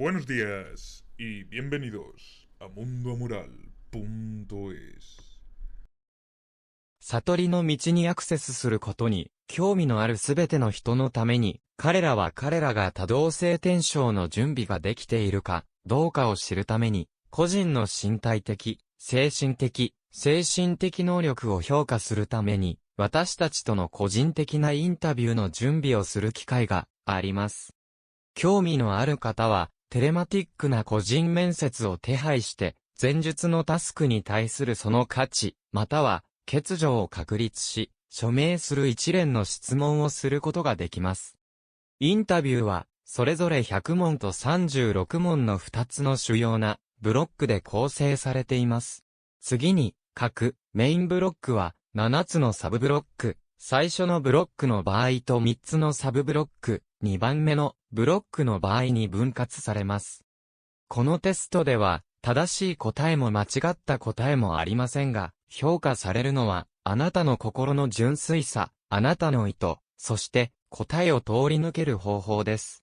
Buenos días y bienvenidos a m u n d o m u r a l e s 悟りの道にアクセスすることに興味のあるすべての人のために彼らは彼らが多動性転生の準備ができているかどうかを知るために個人の身体的、精神的、精神的能力を評価するために私たちとの個人的なインタビューの準備をする機会があります。興味のある方は、テレマティックな個人面接を手配して、前述のタスクに対するその価値、または欠如を確立し、署名する一連の質問をすることができます。インタビューは、それぞれ100問と36問の2つの主要なブロックで構成されています。次に、各メインブロックは7つのサブブロック、最初のブロックの場合と3つのサブブロック、2番目のブロックの場合に分割されます。このテストでは、正しい答えも間違った答えもありませんが、評価されるのは、あなたの心の純粋さ、あなたの意図、そして、答えを通り抜ける方法です。